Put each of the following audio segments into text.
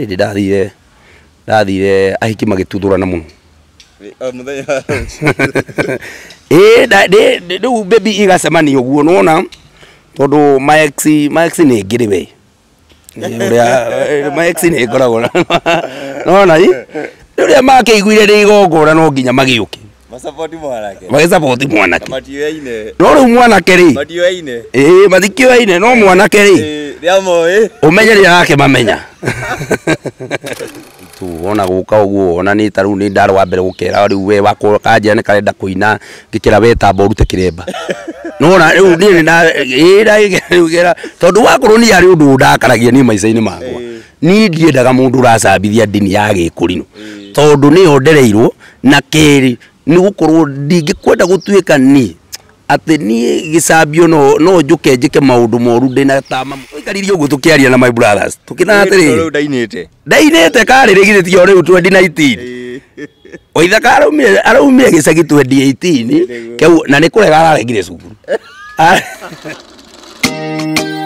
ndä ndathire ndathire ahiki magä magĩtuthũrana mũno ĩĩ rĩu baby igacemania ũguo nona tondå max nä ngä rä we å ũrĩa max nä ngoragwo nona a makä iguire rĩ igongona no nginya magä å magĩũke masapoti mwanake magisapoti mwanake matioyaine no riu mwanake ri matioyaine ii mathikioyaine no mwanake ri eh, eh, riamoi eh, umenye rira yake mamenya tu ona guka uguo ona ni taru ni ndarwa mbere gukira riu we wako kanjira ni karenda kuina ngikira we rute urute kiremba nona riu ni na ira ira tondu wakorwo ni ari undu ndakaragia ni maica-ini makwa ni ndiendaga mundu uracambithia ndini ya gikurino tondu ni ho ndereirwo na kiri nä gå korwo ndingä kwenda gå tuä ka ni atä niä gä cambio no njå ke njä ke maå ndå moru ndä na tama ikaririe å guo tå kä aria na my brothers tå kä naga atä rä ndainä te karä rä githä rä u twendi waithaka araumire gä cagi twendi kau na nä kå rega araregire cukuru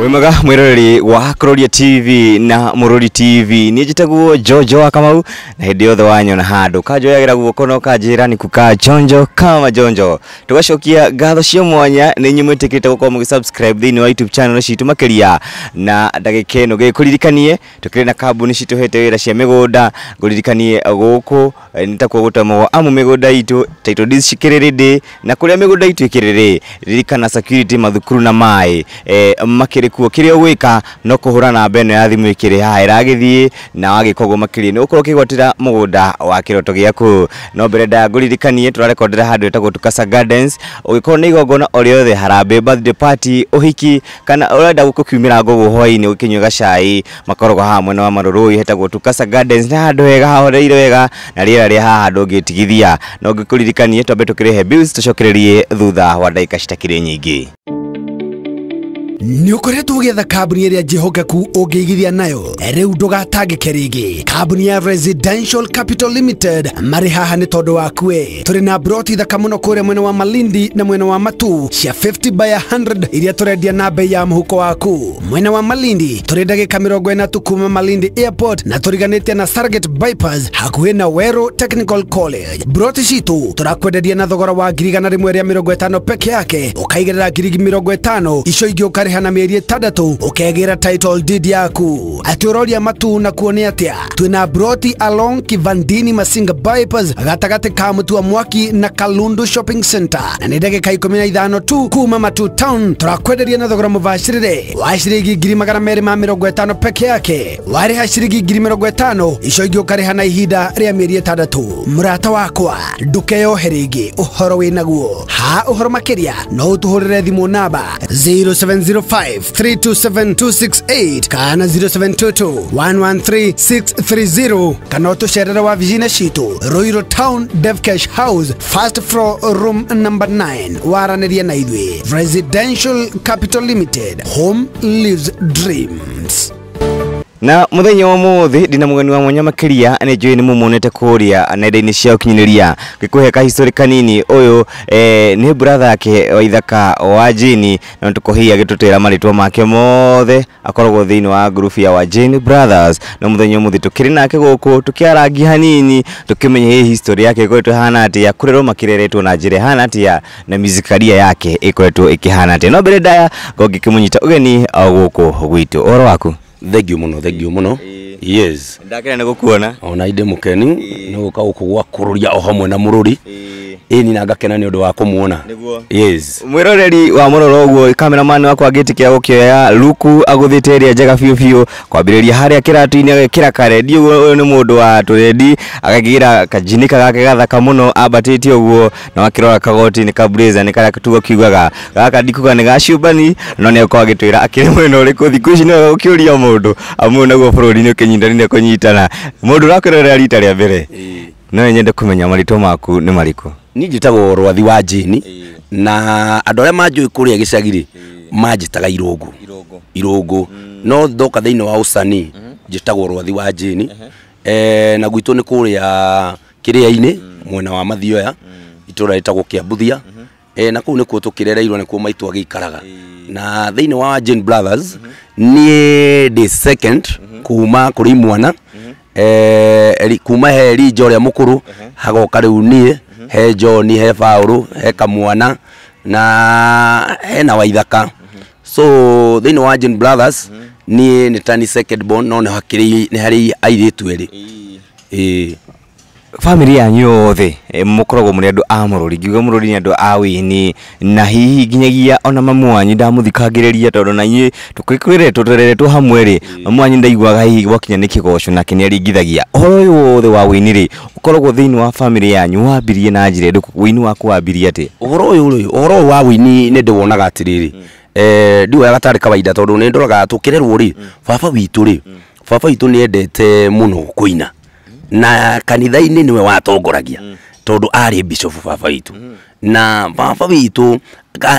wimega mwiroreri wa kuroria tv na murori tv ni njitagwo jojo wa kamau na hindi yothe wanyona handu kanjoyagira guoko no kanjira ni ka jonjo kama jonjo tugacokia ngatho cia mwanya ni inyuĩ mwĩtĩkĩrĩte gũkorwo mũgĩsubscribe thĩinĩ wa youtube channel citũ makiria na ndagĩka ĩno gĩkũririkanie tũkĩrĩ na kambuni citũhete wĩra cia mĩgũnda ngũririkanie gũkũ eh, nĩ takuo gũtamwo amu mĩgũnda itũ title deeds cikĩrĩ rĩndĩ na kũrĩa mĩgũnda itũ ĩkĩrĩ rĩ ririkana security mathukuru na mai eh, makĩrĩ gikuo kiria ugwika no kuhurana mbe no ya thimu ikiri ha iragithie na wagikoguo makiri ni ukorwo kigotira mugunda wa kiroto giaku no mbere nda nguririkanie turarekondera handu etagwo tukasa gardens ugikorwo ni igongona o riothe harambe birthday party uhiki kana urenda gukukiumira ngogu hwaini ukinyua gacai makoragwo haha mwena wa marurui hetagwo tukasa gardens na handu wega hahoreire wega na riera ria haha handu ngitigithia no ngikuririkanie twambe tukirehe bills tucokererie thutha wa ndaika citakire nyingi nä å koretwo å gäetha kambuni ä rä a njähokeku å ngä igithia nayo rä u ndågatangäke rä ngä kambuni ya residential capital limited marä haha nä tondå wakue tå rä na broti thaka må no kå rä mwena wa malindi na mwena wa matu cia 50 by 100 iria tå rendia na mbei ya må huko waku mwena wa malindi tå rä ndagä ka mä rongo ä kuma malindi airport na tå riganä tie na sarget bypass hakuhä na wero technical college broti citå tå rakwenderia na thogora wa ngirigana rä mwe rä a mä rongo ä peke yake å kaigerera ngirigi mä rongo ä icio ingä å ũkarĩha na mĩeri ĩtandatũ ũkegĩra title deed yaku atĩ ũroria matu na kuone atĩa twĩna broti along kivandini masinga bypass gatagatĩ ka mũtua mwaki na kalundu shopping center na nĩ ndagĩka ikũmi na ithano tu kuma matu town tũrakwenderia na thogora mũbacĩrĩre wa ciringi ngiri magana merĩ ma mĩrongo ĩtano peke yake warĩha ciringi ngiri mĩrongo ĩtano icio ingĩ ũkarĩha na ihinda rĩa mĩeri ĩtandatũ mũrata wakwa ndũkeyohe rĩngĩ ũhoro naguo ha ũhoro makĩria no ũtũhũrĩre thimũ namba 070 0753272668 kana 0722113630 kana utusherera wa vijina shitu roiro town devcash house first floor room number 9 waraniria na ithwe residential capital limited home lives dreams na muthenya wa muthi ndina mugeni wa mwanya makiria ni njui ni mumonete kuria nenda-ini cia ukinyaniria ngikuhe kahistori kanini uyu eh, ni brother yake wa ithaka wa jini na tukuhia gitutira maritwa make mothe akoragwo thiini wa group ya wa jini brothers na muthenya wa muthi tukiri nake guku tukiarangi hanini tukimenya hii history yake ikoretwo hana atia kurirwo makireretwo na njira hana atia na musikaria yake ikoretwo ikihana atia no mbere ndaya ngongä kä må nyita å geni guku gwitå å horo waku thengio muno thengio muno yes ndakena nä gå ona inde må keni nä gå ka kå gwa kå rå ria o hamwe na må rå ri ä ni nangakena nä å ndå wa kå muona mwä wa må roro å kameramani wakwa gä tä kä a gå kä oya luku agå thä njega biå biå kwambä rä ria harä a karendi å guo å yå wa tå rendi agagä ra gathaka må no ambatä na wakä kagoti nä kabreza nä karä tugo kiugaga gaka ndikuga nä gacumbani no nä akorwo agä twä mwena å rä ici nä gå kä å ria må naguo bå rå ri nä å kä rita rä mbere no nyende kå menya maku nä marikå ni njitagwo rwathi wa njini na andå arä a manjå kå rä a gä cagirä no thoka thä inä wa usani cani mm-hmm. njätagwo rwathi wa njini eh, na gwitå nä kå rä a kä rä a-inä mm. mwena wa mathioya mm. itå ra rä kä ambuthia mm-hmm. eh, na kå u nä kuo tå kä rereirwo nä kuo agä ikaraga na thä inä wa Jane Brothers mm-hmm. niä ndä second kuma kå rä imwana eh, kuma he rinja å rä a må kå rå hagoka rä u niä he John he Paulu he kamwana na hena waithaka so thini wa Jane Brothers ni ni tani second born no ni hakiri ni hari airitu bamĩrĩ yanyu yothe eh, mũkoragwo mũrĩ andũ a mũrũri ngiuga mũrũri ni andũ a wĩini na hihi nginyagia ona mamu wanyu ndamũthikagĩrĩria tondũ na tukikwire tũkĩkwĩretwo tũreretwo hamwe rĩ mamu wanyu ndaiguaga hihi gwakinya nĩ kĩgoco nake nĩ aringithagia ũhoro ũyũ wothe wa wĩini rĩ ũkoragwo thĩinĩ wa bamĩrĩ yanyu wambirie na njĩra ĩndũ wĩini waku wambirie atĩ ũhoro ũyũ rĩ ũhoro ũyũ wa wini wĩini nĩ ndĩwonaga atĩrĩrĩ hmm. eh, ndiwoyaga tarĩ kawaida tondũ nĩ ndoraga tũkĩrerwo ri baba witu ri baba witũ hmm. ni endete muno kuina na kanitha-inä nä we watongoragia tondu mm. tondå arä bishop baba witå mm. na baba witå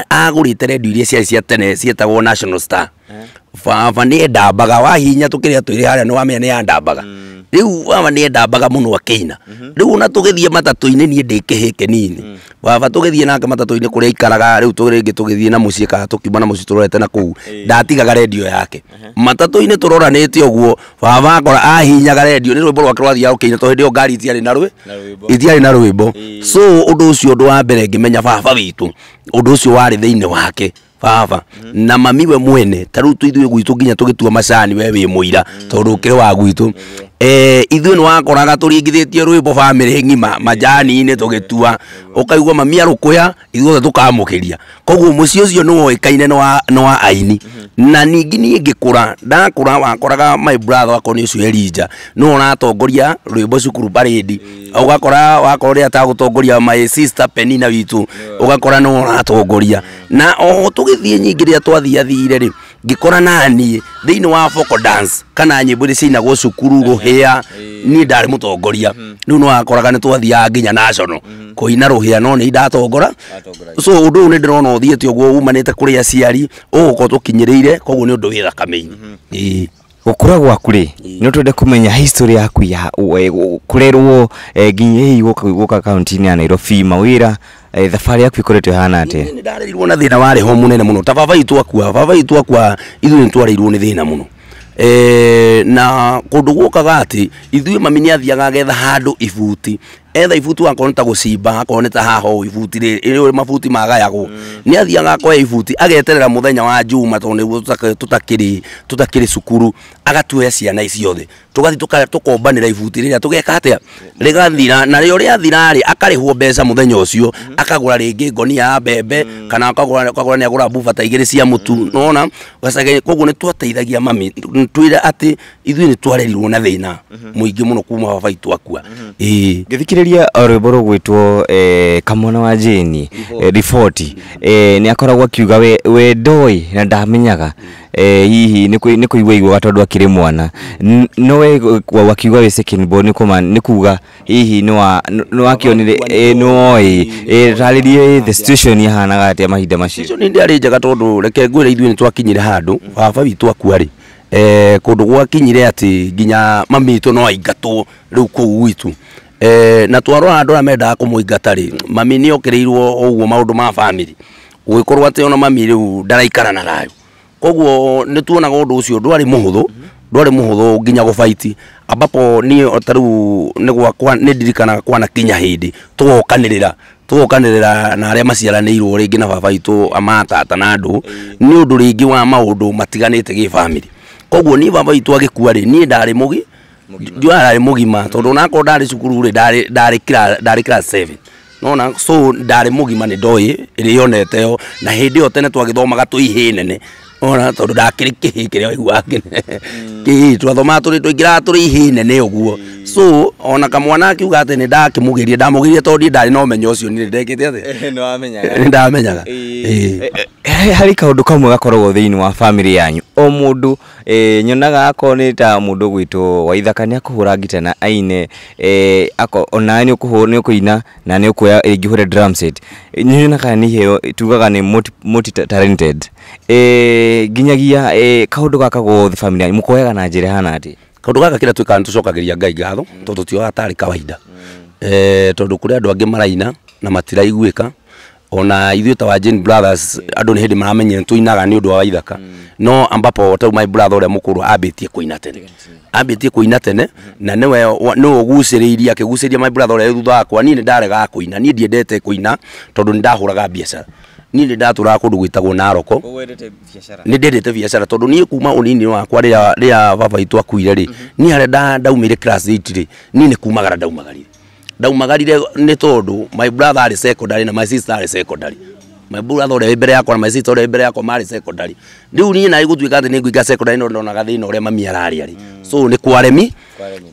agå rä te rendio iria ciarä cia tene cietagwo national star eh. baba nä endambaga wahinya tå kä rä a twä rä harä a nä wamenya nä yandambaga mm riu baba ni endambaga må no akä ina mhm. rä u ona tå gä thiä matatå-inä niä ndä nini baba mhm. tå gä thiä nake matatå-inä kå rä a ikaraga rä u rä na må ciä kana tå kiuma na må ciä tå rorete na kå ndatigaga rendio yake mhm. matatå-inä tå roranä te å guo baba akora ahinyaga rendio nä rwä mbo rwake rwathiaga å kä ina tå hä ndä ä yo ngari itiarä na rwä itiarä na rwä so å ndå å cio å ndå wa mbere ngä menya baba witå å ndå å cio wake baba mm -hmm. na mami we mwene ta rä u tå ithuä gwitå nginya tå gä tua macani we wä må ira tondå å kä rä wa gwitå eh ithuĩ ni wakoraga tũringithĩtie rwimbo family ng'ima majani-inĩ tũgĩtua ũkaigua mamia rũkũya ithuothe tũkamũkĩria koguo mũciĩ ũcio nĩ woĩkaine nĩ wa aini na ningĩ niĩ ngĩkũra ndakũra wakoraga my brother wako ni ũcio erinja nĩwe ũratongoria rwĩmbo cukuru baridi ugakora wakoria ta gutongoria my sister penina witu ugakora nĩwe ũratongoria na oho tũgĩthiĩ nyingĩ rĩrĩa twathiathire rĩ ngikora naniä thä inä wa dance kana nyä mbå rä ciainagwo cukuru gå hä a niä ndarä må tongoria mhm. rä u nä wakoraga nä twathiaga nginya national mhm. kå ina rå hä a no nä indatongora so å ndå å yå nä ndä rona å thiä te å guo umanä te kå rä aciari å gå korwo tå kinyä rä ire koguo nä å ndå wä thakame-inä mhm. gå kå ra gwaku rä twende kå menya history yaku ya kå rerwo eh, nginya gå ka kaunti ya nairobi mawä ra Eh, thabarä yaku ikoretwo hana atänändarä räirwo na thä eh, na warä ho må nene må no ta babai twakua babai twakua ithuä nä twarä irwo nä thä na må no na kå ndå gåå kaga atä ithuä mami nä athiaga getha handå ibuti etha ibutu akorwo ta gucimba akorwo ta haha ibuti rä mabuti magayagwo mm. nä athiaga akoya ibuti ageterera må thenya wa juma tondå nä guo tå rä cukuru agatuoya ciana iciothe tå gathi tå kombanä ra ibuti rä rä a tå geka atä a rä gathira mm. na rä o rä athirarä akarä mbeca må thenya å cio mm. akagå ra rä ya mbembe kana akagå ra nä agå ra mbuba ta igä rä cia må tu nona koguo nä twateithagia mami twä re atä ithuä nä twarerirwo na thä na må mm-hmm. ingä må no kuma baba ä thikiriria eh, rwimbo gwitwo eh, kamwana wa jeni eh, riboti eh, ni akoragwo akiuga we, we doi na ndamenyaga eh, hihi nä kå igua iguaga tondå akirä mwana nowe wakiuga wä secondborn nä kåma nä kuga hihi nä wakionire eh, nä woä eh, tarä rie the situation yahanaga atä a mahinda macio nä ndä arä njega tondå reke ngwä re ithuä nä twakinyä re handå baba witå akuarä kå ndå gwakinyire atä nginya mamitå no aingatwo rä u kå u gwitå eh na twarora andu na mendaga kå må ingata mami ni okireirwo rä maundu ma family gå gä ona mami rä ndaraikara na thayå koguo ni tuonaga å ndå å cio ndwarä må hå nginya gå fight ambapo ni ta ni u nä gwakwa nä ndirikanaga kwana kinya hindi ndä tågokanä rä ra tugokanirira na aria maciaranirwo ringi na baba itu amatata na andu ni undu ringi wa maundu matiganite gi family koguo ni baba itu agikuari ni ndari mugi jua mugima må gima tondå ona akorwo ndarä cukuru rä ndarä kira nona so ndarä må gima nä ndoä ä rä yonete yo na hä ndä ä yo tene twagä thomaga ihä nene ona tondu ndakiri kihi kiria waigua kihi mm. twathomaga turi tuingiraga turi ihi nene uguo mm. so ona kamwana akiuga ati ni ndakimugirie ndamugirie tondu ndari na umenyo ucio ni ndekite ati eh, ni ndamenyaga eh, eh, harä kaundu kamwe gakoragwo thä wa bamä yanyu o må ndå e, nyonaga akorwo nä ta må ndå gwitå wa ithaka nä akå hå ra ngita na aine e, onawe nä å kå ina na nä å kuoya rä ngä hå re nyonaga nä iheo tugaga nä multi talented nginyagia kaundu gaka gothe familia mukoyaga na njira hana ati kaundu gaka kira twikaga tucokagiria ngai gatho tondu tioaga tari kawaida tondu kuri andu angi maraina na matiraiguika ona ithuĩ ta wa Jane Brothers yeah. andũ nĩ hĩndĩ maramenyire tũinaga nĩ ũndũ wa ithaka mm. no ambapo tau my brother ũrĩa mũkũrũ ambĩtie kũina tene ambĩtie kũina tene mm. na nĩwe nĩwe ũgucĩrĩirie akĩgucĩria my brother ũrĩa thutha wakwa niĩ nĩ ndarega kũina niĩ ndiendete kũina tondũ nĩ ndahũraga biacara ni nä ndatå kundu gwitagwo naroko tagwo naroko nä ndendete biacara tondå niä kuma å nini wakwa rä a babaitw akuire rä mhm. niä harä a ndaumä re rä niä nä kumagara ndaumagarire ndaumagarire nä tondå my brother arä secondary na my sister arä secondary my brother ore mbere yakwa na my sister ore mbere yakwa mari secondary ndi rĩu niĩ naĩ gũtuĩka atĩ nĩngũinga secondary no ndona gathi no ũrĩa mami ararĩ ari mm. so nĩ kwaremi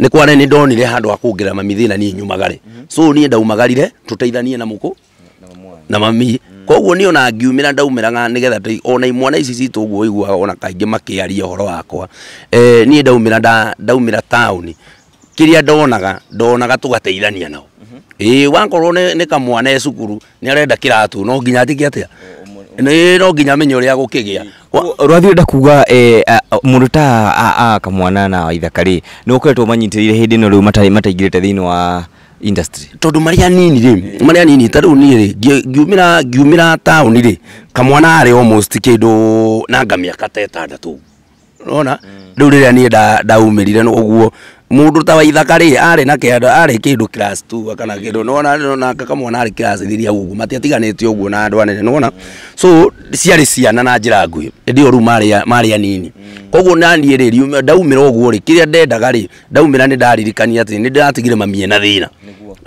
nĩ kware nĩ ndonire handũ hakũngĩra mami thĩna ni nyumagare mhm. so niĩ ndaumagarire tũteithanie na mũkũ na mami mm koguo nä ona ngiumä ndaumä nä getha ona mwana ici citå guo iguaga ona kaingä makä aria å horo wakwa eh, niä ndaumä da ndaumä ra taåni kä rä a ndonaga ndonaga tå gateithania nao ä mm-hmm. wakorwo nä kamwana e cukuru nä arenda kä ratå no nginya atä kä atä a nä no nginya menye å rä a gå kä gä a rwathiä nda kuga må ndå a kamwana na ithaka rä nä gå koretwo manyitä rä ire hä no rä u mataingä rä te thä inä industry tondu maria nini ri maria nini taru ni ri ngiumira ngiumira town ri kamwana ari almost kindu na ngamiaka ta itandatu rona mm. riu riria nie ndaumirire uguo mundu ta waithaka ri ari na kenda ari kindu class 2 kana kindu no na kakamwana ari class thiria ugu matiatiganite uguo na andu anene nona so ciari ciana na njira ngui ndi oru maria maria nini koguo na ndi ri daumira uguo ri kiria ndendaga ri daumira ni ndaririkania ati ni ndatigire mamie na thina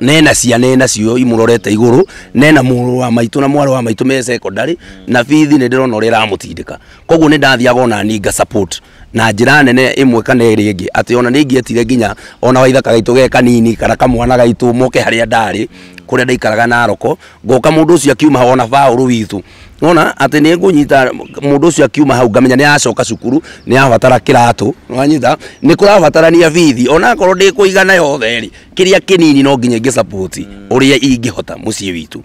nena ciana ena cio imurorete iguru nena muru wa maitu na mwaro wa maitu me secondary na fithi ni ndirona uria iramutindika koguo ni ndathiaga ona ni nga support na njira nene imwe kana iri ingi ati ona ni ngietire nginya ona waithaka gaitu ge kanini kana kamwana gaitu moke haria ndari kuria ndaikaraga naroko ngoka mundu ucio akiuma ona baũrũ witũ ona ati ni ngunyita nyita ucio akiuma hau ngamenya ni acoka cukuru ni abatara kiratu ratå ni nä vithi ona bithi ndi kuigana yothe ri kiria kinini no nginya ingä å rä a ingä hota eh ciä witå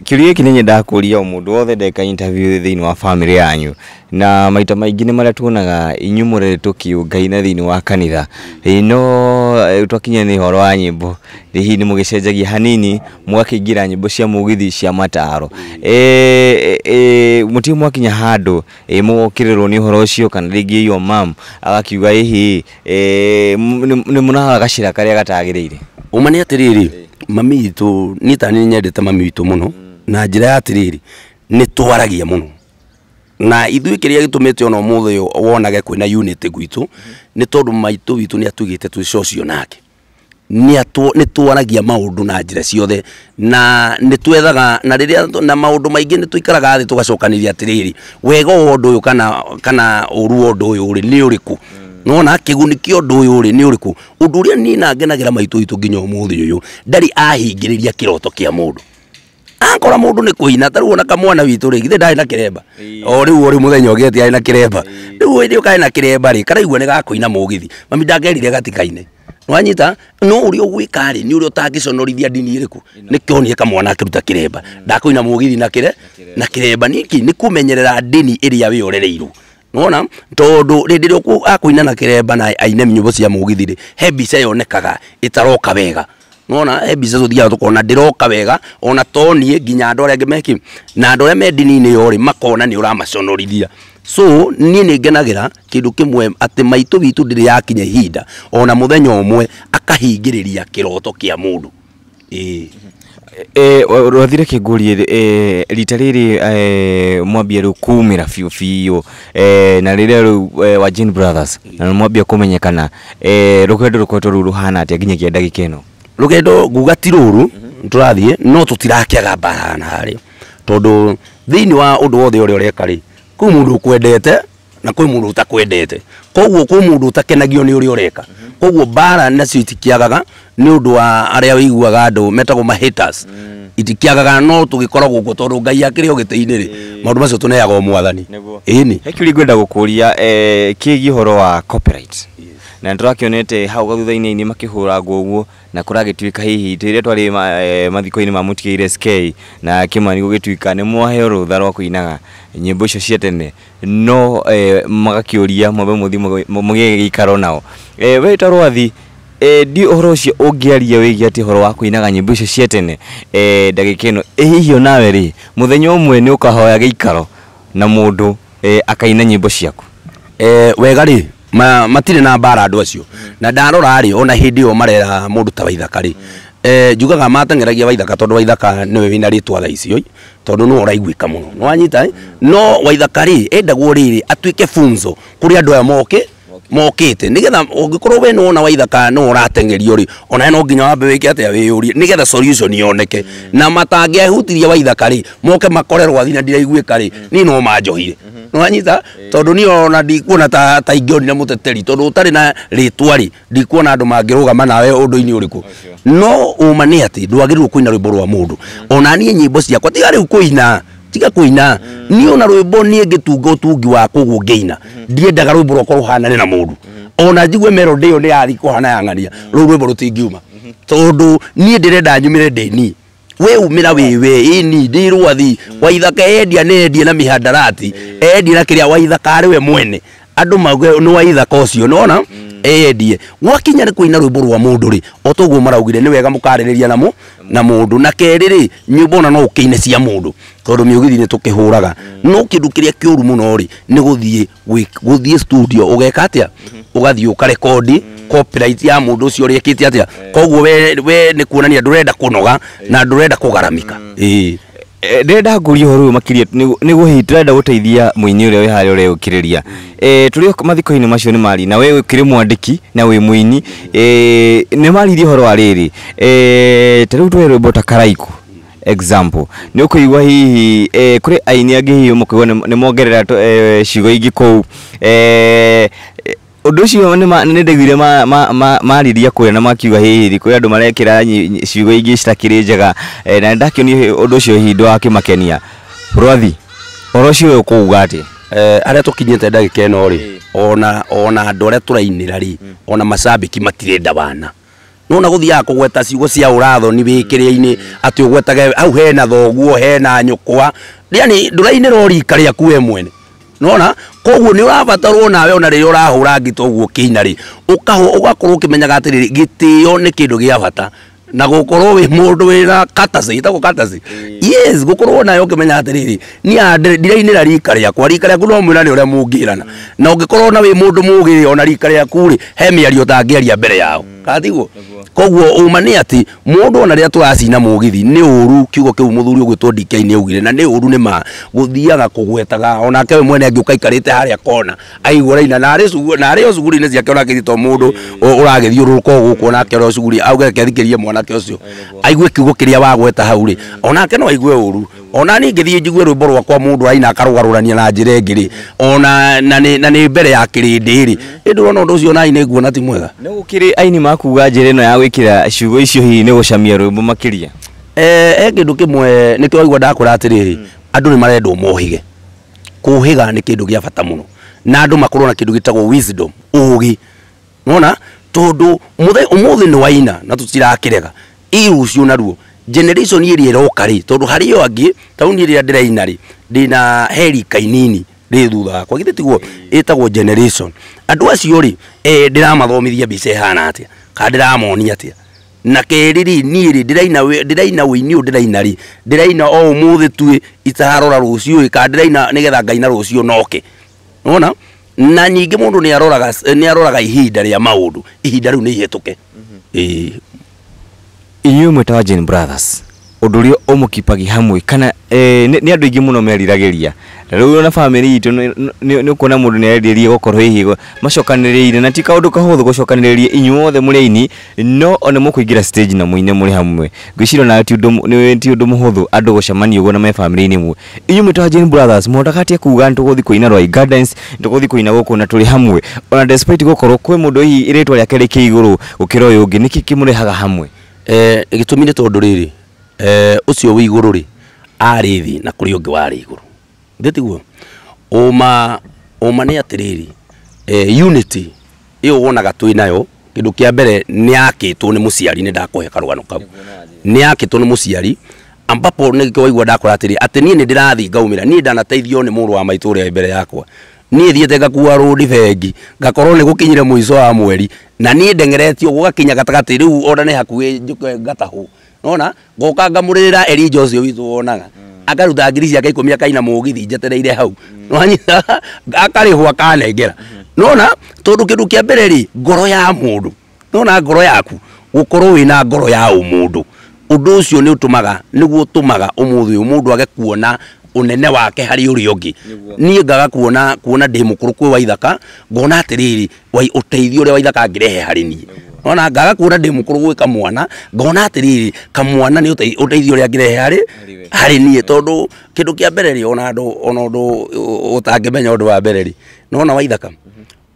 kä ria gä kä wothe ndeka interview thini wa family yanyu na maita maingi ni marä tuonaga inyu må reretå kä ngai na thä wa kanitha no twakinya ni horo wa nyä mbo hihi nä må hanini mũgakä ingä ra cia mugithi cia mataro eh Eh, eh, mutirä mwakinya handå eh, må gokä rä rwo nä å horo å cio kana rä ngä iyo mam agakiuga hihi nä må nahara gacira karä a gatagä rä ire å ma nä atä rä rä mami itå niä ta nä nyendete mami witå må no na njä ra ya atä rä rä nä twaragia må no na tå mä te ona ũmũthĩ wonage kwĩna unity gwitũ nĩ tondũ maitũ witũ nĩ atugĩte twĩ cocio nake ni nä twaragia maå ndå na njä ra ciothe na nä twethaga na rä rä na maå ndå ni nä twä ikaraga thä tå gacokanä atä rä rä wega wa å ndå kana uru ru wa å ni uriku yå rä nona kiguni kio ndu uyu ri ni uriku undu uria ni na ngenagira maitu itu nginya umuthi uyu ndari ahingiriria kiroto kia mundu ankora mundu ni kuina taru ona kamwana witu ri githe ndari na kiremba o riu uri muthenya ugeti ari na kiremba riu ri ukai na kiremba ri karaigua ni gakuina mugithi mami ndangerire gatikaine wanyita no uri ugwika ri ni uri utangiconorithia ndini iriku nikionie mwana akiruta kiremba mm. ndakuina mugithi na kire na kiremba niki ni kumenyerera ndini iria wiorereirwo nona tondu rindi ria akuina na kiremba na aine nyimbo cia mugithi ri he mbica yonekaga itaroka wega nona he mbica zothia tukona ndiroka wega ona toni nginya andå arä meki na andå arä a me ndini makona ni å so niä nä ngenagä ra kä ndå kä mwe atä maitå witå ndä rä yakinya ihinda ona må thenya å mwe akahingä rä ria kä roto kä a må ndå rwathire kä ngå ri rita rä rä mwambia rä u kumä ra biå biå na rä rä a rä u brothers na mwambia kå menyekana rå koretwo rä u rå hana atä a nginyagia ndagä ä no rugendo nguga ti ruru turathie no tutirakiaga mbara na tondå tondu thiini wa undu wothe a ureka ri kwä må ndå å kwendete na kwä må ndå å takwendete koguo kwä må ndå å takenagio nä å rä a å reka koguo mbara nacio itikiagaga nä å ndå wa arä a wä iguaga andå metagwo mahitas mm. itikiagaga no tå gä koragwo guo tondå ngai akä rä o gä tä-inä rä maå ndå macio tå neaga mwathani ĩni hekiå ri ngwenda gå kå ria eh, kä å horo wa copyright yeah na nä tũrakĩonete hau gathutha-inĩ makĩhũrangwo ũguo na kũragĩtuĩka hihi rĩrĩa twarĩ e, mathiko-inĩ ma mũtigĩire sk na kĩmani gũgĩtuĩka nĩ mwaheo rũtha rwa kũinaga nyĩmbo icio cia tene no e, magakĩũria mwambe mũthi mũgĩe ikaro nao e, we ta rwathi ndi ũhoro ũcio ũngĩaria wĩgiĩ atĩ ũhoro wa kũinaga nyĩmbo icio cia tene ndagĩka ĩno hihi onawe rĩ mũthenya ũmwe nĩ ũkahoya gĩikaro na mũndũ akaina nyĩmbo ciaku wega rĩ ma, matire na bara andå acio na ndarora ri ona hindi ndä yo marera må ta waithaka ri eh jugaga e, matengeragia waithaka tondu waithaka ni we wina ritwa twa tha icio tondå nä ũraiguä muno no nä wanyita no waithaka ri endagwo rä rä atuä funzo kuri andu andå aya mokä mokite nigetha ungikorwo we nona waithaka no uratengerio ri ona no nginya wambe wike atia wiyurie nigetha solution yoneke na matangiahutirie waithaka ri moke makorerwo athina ndiraiguika ri ni no manjohire wanyita eh. tondu ni ona ndikuona ta ta ingionire muteteri tondu utari na ritwa ri ndikuona andu mangirugama nawe undu-ini uriku no uma ni ati ndwagirirwo kuina rwimbo rwa mundu mm. ona niĩ nyimbo ciakwa tiga rĩu kuina tiga kuina mm. ni ona rwimbo niĩ ngĩtunga ũtungi wa kũguo ngĩina mm. ndiendaga rwimbo rwakwa rũhanane na mundu ona jigwe melodĩ ĩyo ni ari kuhana yang'ania rũu rwimbo rutingiuma mm-hmm. tondũ niĩ ndirenda nyumire ndĩ we umira we we ini ndiru athi mm. waithaka ne edia na mihadarati edia na kiria waithaka ari we mwene andu mauge ni waithaka ucio na mm. endie gwakinya ni kuina rwimbo rwa mundu ri otugwo maraugire ni wega mukaririria namu na mundu na keri ri nyimbo no ukine cia mundu tondu miugithi ni tukihuraga mm. no kindu kiria kiuru muno ri ni guthie guthie studio ugeka atia ugathie mm-hmm. ukarekodi mm -hmm copyright ya mundu ucio riekite atia eh. koguo we we ni kuonania ndurenda kunoga eh. na ndurenda kugaramika ii mm. ndenda nguria horo makiria ni niguo hihi turenda guteithia muini uria hari haria ukiriria eh turi mm. eh, mathiko-ini macio ni mari na we ukiri mwandiki na we muini mm. eh ni maririe horo ariri eh tariu utwe rwimbo ta karaiku example ni å kå igua hihi eh, kå rä aini angä hihi må kå igua nä mongerera eh, cigo ingä kå u eh, undu ucio ni ndaiguire mariria kuria na makiuga hihiri kwi andu marekira ciugo ingi citakiri njega e, na ndakionio undu ucio hihi ndwakimakenia rwathi ũhoro ũcio ũyũ kũuga atĩ e, arĩa tũkinyĩte ndagĩka ĩno rĩ ona ona andũ arĩa tũrainĩra rĩ ona macambĩki matirenda bana nona gũthiaga kũgweta ciugo cia ũrathoni wĩkĩrĩa-inĩ atĩ ũgwetage hau hena thoguo hena nyũkwa yani ndũrainĩra o rika rĩaku we mwene nona koguo nä å rabatarwo nawe ona rä rä a å rahå ra å guo å kä ina rä ågakorwo å kä menyaga atä rä rä gätä o nä kä ndå gä a bata na gå korwo wä må ndå wä na yes gå korwo nayo å kä ni atä rä rä ndirainä ra rika rä akwa rika rä aku no mwä ra nä å rä a må ngä rana na å ngä korwo na wä må ndå må gä ona rika rä aku he mä ario tangä aria mbere yao mm katiguo koguo uma nä atä må ona rä a tå racina må githi nä å ru kiugo kä u må thuri å two na nä å ru nä ma gå thiaga kå gwetaga onake mwene angä å ka ikarä te harä a kona aigua na narä o cuguri ciake ona to må ndå å ragä thiå rå rå ro cuguri auge kethikä rie mwanake å cio aigue kiugo kä rä a wagweta hau onake no aigue å ru ona ni ngithii njigue rwimbo rwa kwa mundu aina akarugarurania na njire ngiri ona na ni mbere ya kirindi ri indu ona ndu ucio nai ni nguona ti mwega ni gukiri aini makuga njire no ya gwikira ciugo icio hi ni gucamia rwimbo makiria eh kindu kimwe ni twa igwa ndakura atiriri hmm. andu ni marendwo mohige kuhiga ni kindu gia bata muno na andu makorwo na kindu gitagwo wisdom ugi nona tondu umuthi ni waina na tutirakirega irucio naruo generation iri iroka ri tondu hari yo angi tauni iria ndiraina ri ndina heri kainini ri thutha kwa githä tiguo itagwo generation andå acio rä ndä ramathomithia mbica hana atä ka ndira moni atä na kerä rä niä rä ndä ndira ina ini å ndira raina rä ndä raina o må tu tuä itararora rå ciå ä kana ndä raina nä getha ngaina rå ciå noke nona na nyingi mundu ni aroraga ni aroraga ihinda rä a maå ndå ihinda rä u nä ihätå inyuĩ mwĩtawa Jane Brothers ũndũ ũrĩa ũmũkipagia hamwe kana eh, nĩ andũ aingĩ mũno meriragĩria rĩu na bamĩrĩ itũ nĩ ũkuona mũndũ nĩ arerirĩrie gũkorwo hihi macokanĩrĩire na ti kaũndũ kahũthũ gũcokanĩrĩria othe mũrĩ aini no ona mũkũingĩra stage na mũine mũrĩ hamwe ngwĩciria na ti ũndũ mũhũthũ andũ gũcemania ũguo na me bamĩrĩ-inĩ ĩmwe inyuĩ mwĩtawa Jane Brothers mũhotaga atĩa kuga nĩtũgũthiĩ kũina Rwai Gardens nĩtũgũthiĩ kũina gũkũ na tũrĩ hamwe ona despite gũkorwo kwĩ mũndũ hihi rĩtwa rĩake rĩkĩ igũrũ gũkĩra ũyũ ũngĩ hamwe eh igitumire tondu riri eh ucio wiiguru ri arithi na kuri ungi wari iguru ndĩ tiguo ũma ni atiriri eh unity iyo wonaga twĩ nayo kindu kĩa mbere ni akitwo ni muciari ni ndakũhe karũgano kau ni akitwo ni muciari ambapo nĩkĩo waigua ndakora atiri ati ni nĩ ndĩrathiĩ ngaumĩra niĩ ndanateithio ni muru wa maitũ e mbere yakwa niä thiäte ngakua rå ndi bengi ngakorwo nä gå kinyire må ico wa mweri na niä ndengeretio gågakinya gatagatä rä u ona nä hakuä njå ngatahå nona ngoka ngamå rä rä ra erinja å cio witå wonaga mm. akaruta ngiri ciake ikå mi akaina må githi njetereire hau mm. nwanyita akarä hwo akanengera mm-hmm. nona tondå kä ndå kä a mbere rä ngoro ya må ndå nona ngoro yaku gå korwo wä na ngoro ya å må ndå å ndå å cio nä å tå maga nä guo å tå maga å må thä å må ndå age kuona unene wake harä å rä a å ngä niä ngaga kuona kuona ndä må kå rå kwä ngona atä rä uteithio å waithaka å rä a ngä rehe harä niä ona ngaga kuona ndä må kå rå gwä ngona atä rä rä kamwana nä uteithio teithio ngirehe rä a ngä tondu kindu kia niä tondå kä ndå kä a mbere rä ona ndu ona ndu utangimenya ndu menya å wa mbere rä nona wa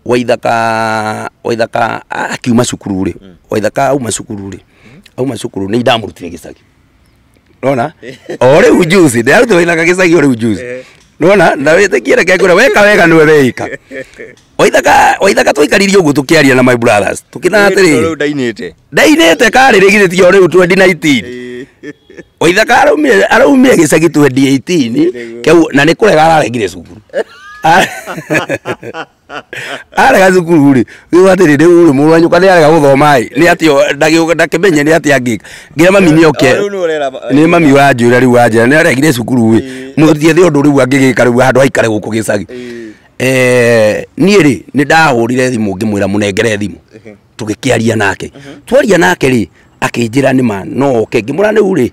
waithaka waithaka akiuma cukuru ri mm. waithaka auma cukuru ri mm-hmm. auma cukuru nä ndamurutire rutire gä nona ore eh. ujuzi, ndio ndio ina kageza ole ujuzi. nona eh. Na wewe kira kaya kura weka wega ni weika. Waithaka waithaka tuikaririe ugu tukiaria na my brothers. Tukina atiri. Ndainite. Ndainite kari rigithitie riu 2019. Eh. Waithaka araumire araumire gicagi 2018 kau na nikurega araregire cukuru. arega ah. cukuru rä rä u atä rä rä u rä må rå anyå ka nä arega gå thomai nä atä ndakämenye nä atä angä ngä mami nä oke ah, nä mami wa njå ra rä u anjä nä aregire cukuru ä må tiethä å ndå rä u angä gä ka rä u handå haikare gå kå gä cagi niä rä nä ndahå rire thimå ngä mwä ra må nengere thimå tå gä kä aria nake twaria nake rä akä njä ra nä ma no oke ngä må ra rä u rä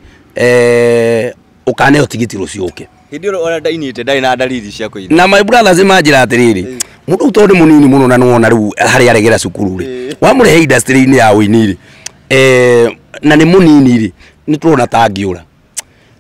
å kaneo tigiti rå cio å ke hindi ona te ndarĩ na ndariri cia kũina na my brothers manjĩra atĩrĩrĩ mũndũ tondũ munini muno na nĩwona rĩu harĩa aregera cukuru rĩ wamũrehe industry ni ya ũini rĩ na ni mũnini rĩ ni tũrona ta ngĩũra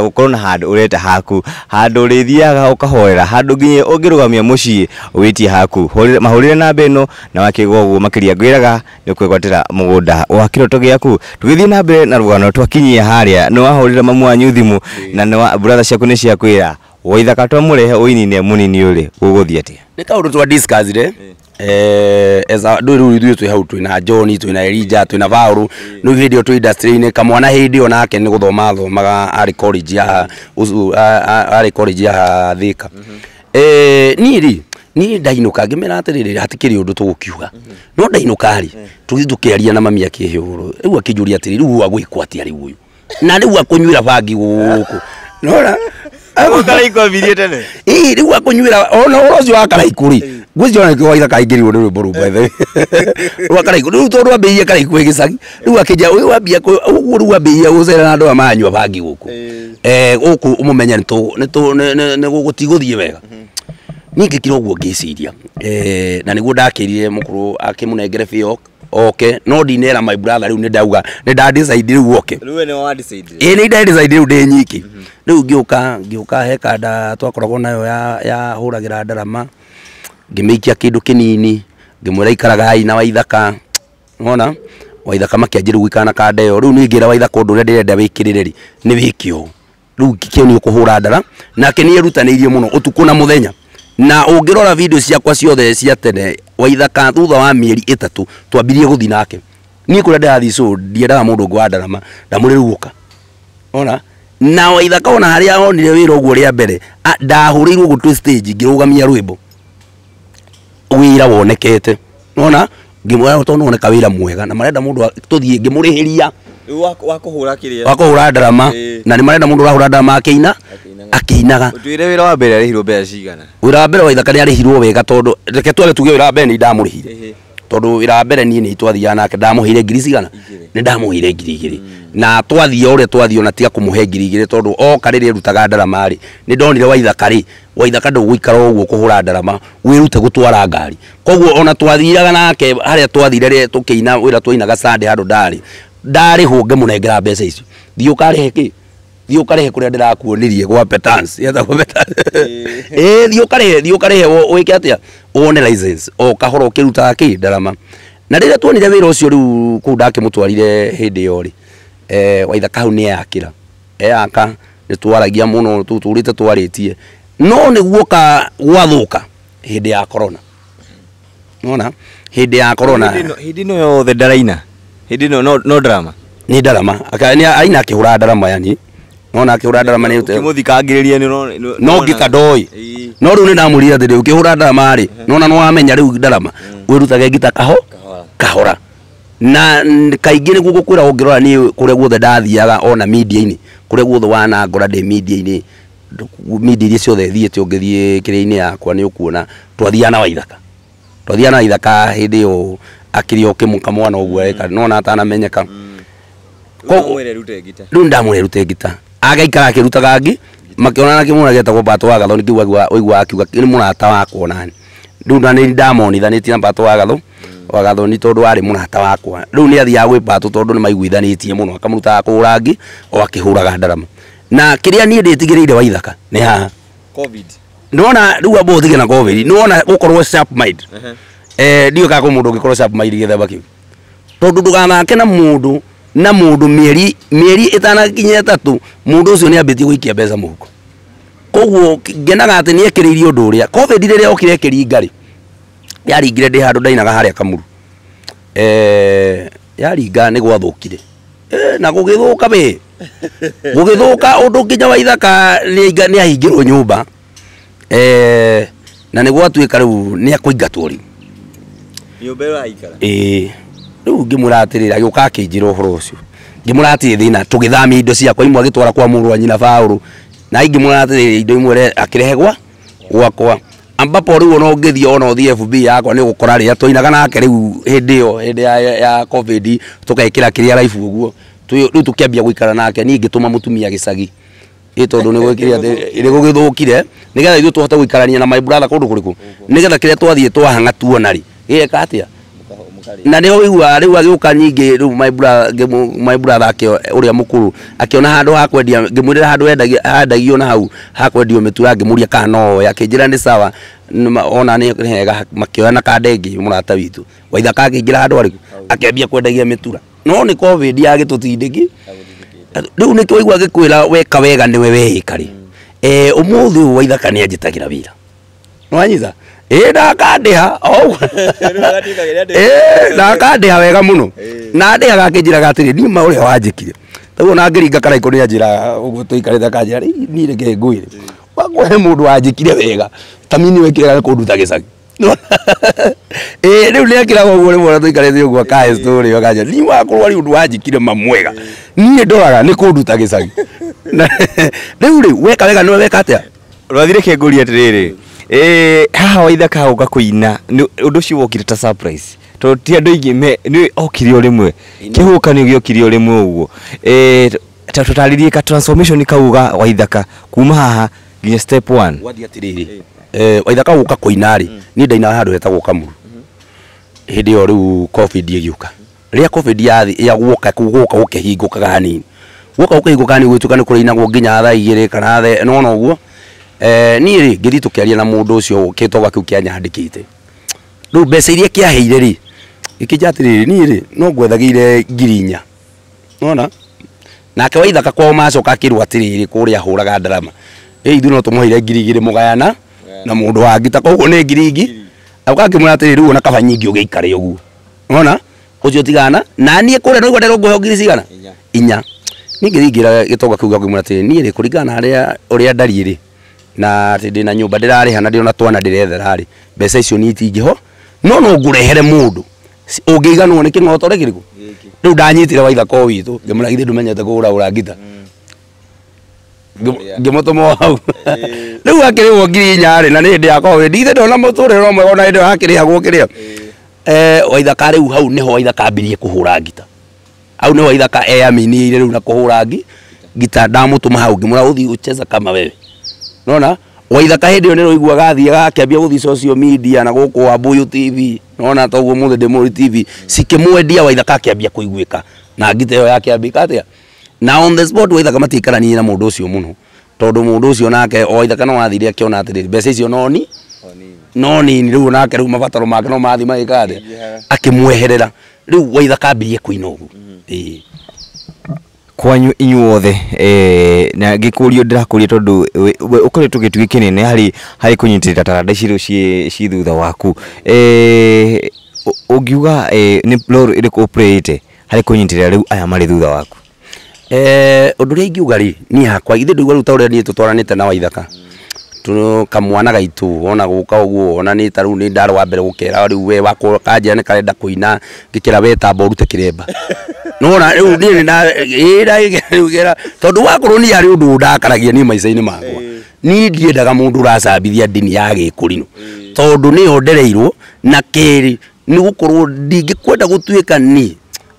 ta gukorwo na handu ureta haku handu urithiaga ukahoera handu nginya ungirugamia mucii witie haku mahurire na beno na wakiga uguo makiria ngwiraga ni kwigwatira mugunda wa kiroto giaku tugithie na mbere na rugano twakinyia haria ni wahurire mamu wanyu thimu na ni brother ciaku ni ciakwira waithaka twamurehe uinine munini uri guguthie atia ni kaundu twa discuss re Eh, eza ndu ru ithu twi hau twi na John twi na Elijah twi na Vauru ndu hindi o twi industry ne kamwana hindi ona ake ni guthoma thomaga ari college ya usu ari college ya Thika mm-hmm. eh ni ri ni ndainuka ngimera atiriri hatikiri undu tugukiuga mm-hmm. no ndainukari mm. tuthi tukiaria na mamia kihuru riu akinjuria atiriri riu agwikwa atia riu uyu na riu akunyuira bangi guku nora agukaraiko abirie tene ii riu akunyuira ona urocio wa karaikuri ngwĩciria ona nĩkĩo ithakaingĩrirwo nĩ rwĩmbo rũu mbethe rwa karaiku rĩu tondũ wambĩrĩirie karaiku ĩ wambia na maranyua bangi wega na oke no ndinera my brother rä u nä ndauga nä rä u oke ä nä rä u ndä nyiki rä u ngä å ka he kanda twakoragwo nayo yahå ragä ra ndarama ngimikia kindu kinini ngimwira ikaraga hai na waithaka ona waithaka makianjä rä u gäkana kanda yo rä u nä ngä ra waithaka å ndå å rä a ndä renda wä kä rä re rä ndara nake nä erutanä irie må no na muthenya na ungirora ngä rora video ciakwa ciothe cia tene waithaka thutha wa mieri itatu ä tatå twambirie gå nake ni kå rä a ndärathiä cå ndiendaga mundu ndå ngä wa ndarama ndamå ona na waithaka ona haria onire wiro guo rä a mbere ndahå rä irwo gå twä wira wonekete nona ngimwira to noneka wira mwega na marenda mundu tuthie ngimurihiria wakuhura kiria wakuhura drama na ni marenda mundu urahura drama akina akinaga twire wira wa mbere arihirwo mbeca cigana wira wa mbere waithaka ni arihirwo wega tondu reke tuage tuge wira wa mbere ni ndamurihire tondu ira mbere ni ni twathiaga nake ndamuheire ngiri cigana ni ndamuheire ngiri igiri mm. na twathia ure twathia na tiga kumuhe ngiri igiri tondu o kariri rutaga ndarama ri ni ndonire waithaka ri waithaka nduguikara uguo kuhura ndarama wirute gutwara ngari koguo ona twathiraga nake haria twathire tukiina wira twainaga sande handu ndari ndarä hunge munengera må mbeca icio thiå karä thi ukarehe kuria ndirakuonirie gwa petance yetagwo petance eh, ä thi he thi ukarehe wä ke atä a license o kahora å kä rutaga kä ndarama na rä rä a tuonire wä ra å cio rä u kå u ndakä må twarire hä ndä ä yo rä eh, waithaka hau nä eakä ra eaka nä twaragia må no tå tå rä te twarä tie no nä guoka gwathå ka hä ndä ya korona ona hä ndä ya korona hä ndä ä no yothe ndaraina hä ndä ä no no ndarama nä ndarama aina akä hå ra ndarama yani nona nake å ra ndarama nä må thikangä rä ria no ngä ka ndoä no rä u nä ndamå rira ndarama rä nona no wamenya rä u ndarama wä rutage ngita kaho kahora na kaingä nä guo gå kwä ra å ngä rora niä guothe ndathiaga ona media-inä kå rä wana guothe wanangora ndä media-inä media iria ciothe thiä te å ngä thiä kä rä inä yakwa nä å kuona twathiaga na waithaka twathiaga na waithaka hä ndä ä yo akä rä a å ka mwana å guo eka mm. nona atanamenyeka rute u ndamå rerute ngita agaikara akirutaga ngi na kimuna geta mbato wa gatho nikiu kiwa akiuga nä må rata wakwo nani rä u na nä ndamonithanitie na mbato wa gatho wa gatho nä tondå warä må rata wakwa rä u nä athiaga gwä mbato tondå nä maiguithanä tie må no akamå kå o akä hå raga ndarama na kiria ni a niä ndä tigä rä ire wa ithaka nä haha nä wona rä u ambå å tige na nä wona gå korwo eh, ndiå kaga kå må ndå å ngä korwo gä themba kä u tondå ndå gathake na må na mundu mieri mieri itanakinya tatu mundu ucio ni ambitie guikia mbeca muhuko koguo ngenaga ati ni ekiriri undu uria covid riria okire yari yaringire ndi handu ndainaga haria kamuru eh ee, yaringa ni gwathukire eh na gugithuka be gugithuka undu nginya wa ithaka ni ahingirwo nyumba eh ee, na ni gwatuika riu ni akuingatwo riu nyumba ĩyo aikara eh Rĩu ngĩmũratĩrĩra agioka akinjira ũhoro ũcio. Ngĩmũratĩrĩra thĩna tugithamia indo ciakwa imwe agitwara kwa murwa nyina Paulo na ngimuratiria indo imwe akirehegwa gwakwa ambapo rĩu ona ngithii ona uthii FB yakwa ni gukora ria twainaga nake rĩu hĩndĩ iyo hĩndĩ ya, ya covid tukekira kiria life ũguo. Rĩu tukiambia guikara nake ni ngituma mutumia gĩcagi. ä tondå nä gwäkä rä gå gä thå kire nä na my brother kå ndå kå rä kå twahang'a tuonarä gä eka atä na nä oigua rä u agä å ka nyingä rä u maibura thake å rä a må kå rå akä handå hakwendia ngä mwä rä ra handå handagio na hau hakwendio mä tu ya ngä må ria kana nooe akä njä ra nä sawa ona nä hega makä oya na kandengä må rata witå waithaka agä ingä ra handå arä akembia kwendagia mä tura no nä covid yagä tå tindäki rä u nä kä waigua gä kwä ra weka wega nä we weä karä å hmm. eh, må thä å waithaka nä anjä tagä ra wä ra nwanyita ä ndakandä ha ndakandä ha wega må no na ndä haga akä njä raga atä rä ma å rä a wanjä kire taguo na ngä ringa karaikå nä anjä ra å guo tå ikarä te ra niä reke ngwä he må ndå wanjä kire wega tamini wekä rega kå nduta cagi ä rä u nä akä raga å guo rä mwona tå ikarä te å guo akaä rä kanjä ni wakorwo rä å ndå wanjä kire mamwega niä ndoraga nä kå nduta gä cagi rä u rä weka wega nä weka atä a rwathirä kengå ria atä rä rä eh ha waitha ka uga kuina undu ci wokire ta surprise to ti andu ingi me ni okire o rimwe kihukanio giokire o rimwe uguo eh, ta tutaririe ka transformation ka uga waitha ka kuma haha ginya step 1 wathi atiriri eh ka guka kuina ri mm. ni ndaina handu hetagwo kamuru hindi mm-hmm. yo riu covid igiuka ria covid yathi ya guka guka gukihingukaga hanini guka gukihingukaga ni gwituka kuri kurainagwo nginya thaa igiri kana the no no guo eh ni ri ngithi tukiaria na mundu ucio å gwa kiu toga kä ru kä mbeca iria kä aheire rä gä kä njatä no gwethagire ngirinya ngiri inya nona nake waithaka kwao macoka akä rwo atä rä rä kå rä a hå ithu no tå må ngiri igä rä na mundu ndå wa ngita koguo nä ngiri ingi auka ngä mwä ru atä ona kaba nyingä å gä ikare å nona å tigana na kå kuria no noigua nderwo ngå ngiri cigana inya ni ngiri ngira gitonga kiu kä u gä a ngä mwä ra atä rä na atä na nyumba mba hana rarä ha na ndä ona twana ndä mbeca icio ni itingä ho no no ngå rehere må ndå å ngä iganwo nä kä ng'otore kä rä kå rä u ndanyitä re waithaka o witå ngä må ragithä ndå menyete ngita ngä hau rä akiri akä rä wo ngiri inyarä na nä hä yakorwo ndigithä ndona må tå rä ro mwega ona hä akiri ä yo akä rä hagwo kä rä a eh, waithaka rä u hau nä ho waithaka mbirie kå hå ra ngita hau nä ho waithaka eaminie eh, ire rä u na kå ngi ngita ndamå hau ngä må ra kama wewe nona waitha hä ndä ä yo nä roiguaga abia gakĩambia social media na gũkũ wambũyũ tv nona toguo må thä ndä må tv cikĩmwendia waitha akĩambia abia ka na ngita ä yo yakĩambä ka atä na on the spot waitha matiaikaranirie na må na å cio må no tondå må ndå å cio nake waithaka no wathire akĩona atä rä mbeca icio noni no nini rä nake rä u mabataro make no mathi magä ka atä akĩmweherera rä u waithaka ambirie kå ina kwanyu inyuothe eh, na gikurio ndirakuria tondu ukoretwo gitugä kinene hari harä kå nyitärä taranda cirå ci thutha waku eh, ungiuga eh, nä rol ä rä kå harä kå rä u aya marä thutha waku å e, ndå å rä a ingiuga rä niä hakwa ithä ndå igua rä u ta å rä a niä tå twaranä te na waithaka kamwana itu ona guka uguo ona ni taru ni ndaro wa mbere gukera ri we wako kanjira ni karenda kuina gikira weta borute urute no nona ri ni ni na ira igera tondu wakorwo ni ari undu ndakaragia ni maisa ni makwa ni ndiendaga mundu uracambithia dini ya gikurino tondu ni hondereirwo na keri ni gukorwo ndingikwenda gutuika ni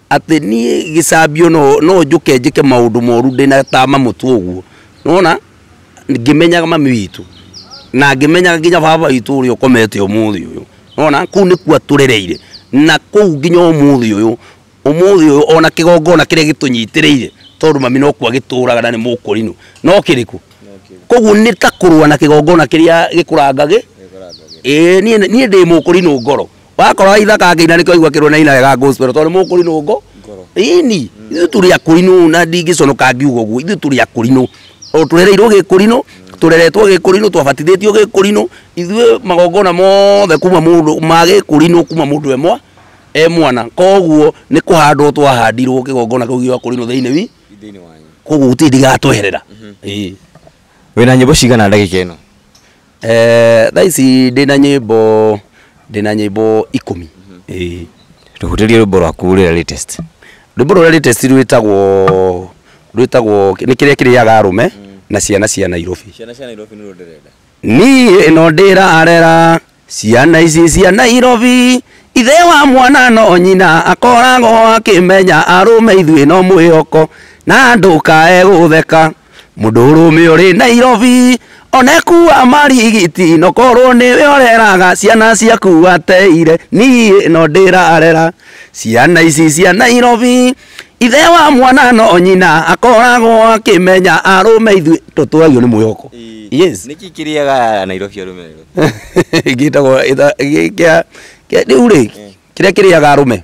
atä ni gisabio no no njå ke njä moru ndina tama mutu uguo no guo ngimenyaga mami witu na ngimenyaga nginya baba witu uri ukomete umuthi uyu ona ku ni nikuo turereire na ku nginya umuthi uyu umuthi uyu ona kigongona kire gitunyitireire tondu mami no nokuo agituraga na ni mukurinu no kiriku koguo ni ta kurwa rå a na kä gongona kä rä ni gä kå rangagä ngoro wakorwo ithakangä ina nä kä oigua kä rwo na ina ga gospel tondu mukurinu kå ngo ini ithu turi akurinu na ndingä conoka ngiuga å guo ithu turi akurinu o turereirwo gikurino tureretwo gikurino twabatithitio gikurino ithue magongona mothe kuma mundu ma gikurino kuma mundu emwa e mwana koguo ni kuhandwo twahandirwo kigongona kiu gwa kurino thiini wi koguo gutindigatweherera mm-hmm. wina nyimbo cigana ndagika ino eh thaa ici ndina nyimbo ndina nyimbo ikumi ii mm-hmm. tuhuterie rwimbo rwaku rwira latest rwimbo rwira latest rwitagwo rwitagwo ni kiria kiriaga arume na ciana cia Nairobi ciana cia Nairobi nä rå niä no ndä rarera ciana ici cia Nairobi ithe wa mwana no nyina akoragwo akĩmenya arũme ithuĩ no mwĩhoko na ndũkae gũtheka mũndũrũme ũrĩ Nairobi onekua marigiti nokorwo we oreraga ciana ciaku ateire niĩ no ndĩrarera ciana ici cia Nairobi ithe wa mwana no nyina akoragwo akimenya arume ithu tũtũragio ni mwĩhoko yes nä kiriaga nairobi arume gätagwo rä u rä eh. kä rä a kä rä aga arume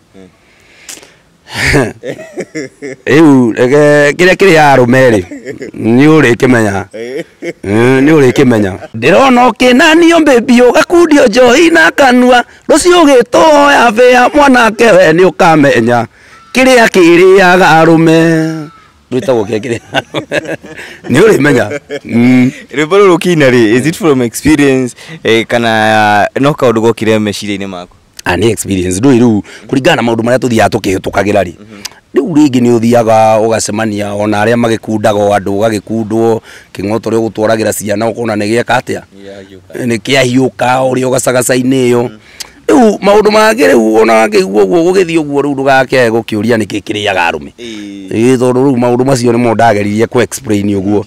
eu eh. u kire rä a kä rä aga arume ri nä å kimenya ni eh. uri nä å rä kä menya ndä rona å kä nanio å gakundio njohi na kanua rå cio gä tå oya bä a mwanake we nä å kamenya kä a kä rä aga arå me rwitagwo kä a kä rä nä å rä menya rwä mbo kana eh, no kaå ndå gokire meciria-inä maku ah, nä experience rä rä u kå ringana na maå ndå marä a tå thiaga tå kä hä tå kagä ra rä rä ona arä a magä kundaga o andå å gagä kundwo kä ng'oto rä a å gå twaragä ra ciana å kona nä gä eka atä a nä kä ahiå ka å rä a å gacagaca mm -hmm riu maundu mangi riu ona wangiguo guo gugithii uguo riu ndugakee gukiuria niki kiriaga arume ii tondu riu maundu macio nimo ndageririe ku explain uguo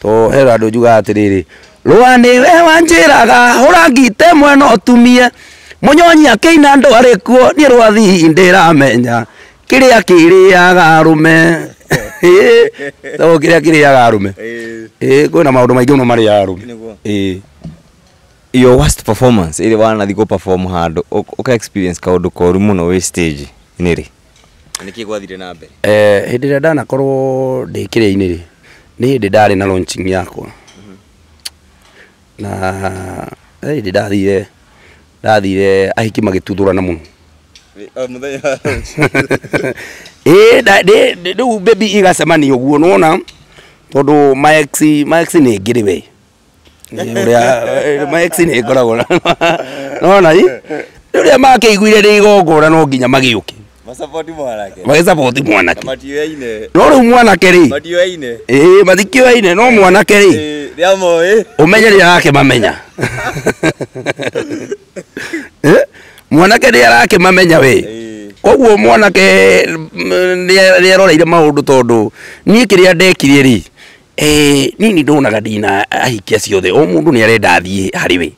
to he andu njugaga atiriri rũa nĩ we wanjĩraga ũrangite mwena ũtumie mũnyonyi akĩina andũ arĩ kuo nĩ rwathi ndĩramenya kĩrĩa kĩrĩaga arũme kĩrĩa kĩrĩaga arũme kwĩna maũndũ maingĩ mũno marĩaga arũme your worst performance ä wana wanathi gå perform handå å experience kaå koru må no wä stage nä rä nä kä gwathire na mbere hä eh, ndä ä rä a ndanakorwo ndä kä rä inä rä nä hä ndä ndarä na launching yakwa na hä eh, ndä ndathire ndathire ahiki magä tuthå rana må no rä u mbembi igacemania å guo wona tondå maxi nä ngä rä we uria eh, max ni ngoragwo nona i uria makĩiguire rĩ igongona no nginya magĩũke magĩcaboti mwanake no rĩu mwanake rĩ ĩĩ no mwanake rĩ ũmenye rĩrĩa mamenya mwanake rĩrĩa mamenya we koguo mwanake mm, nĩeroreire maũndũ tondũ niĩ kĩrĩa ndekire rĩ eh nini ndonaga ndina ahikia ciothe o mundu ni arenda thie hari we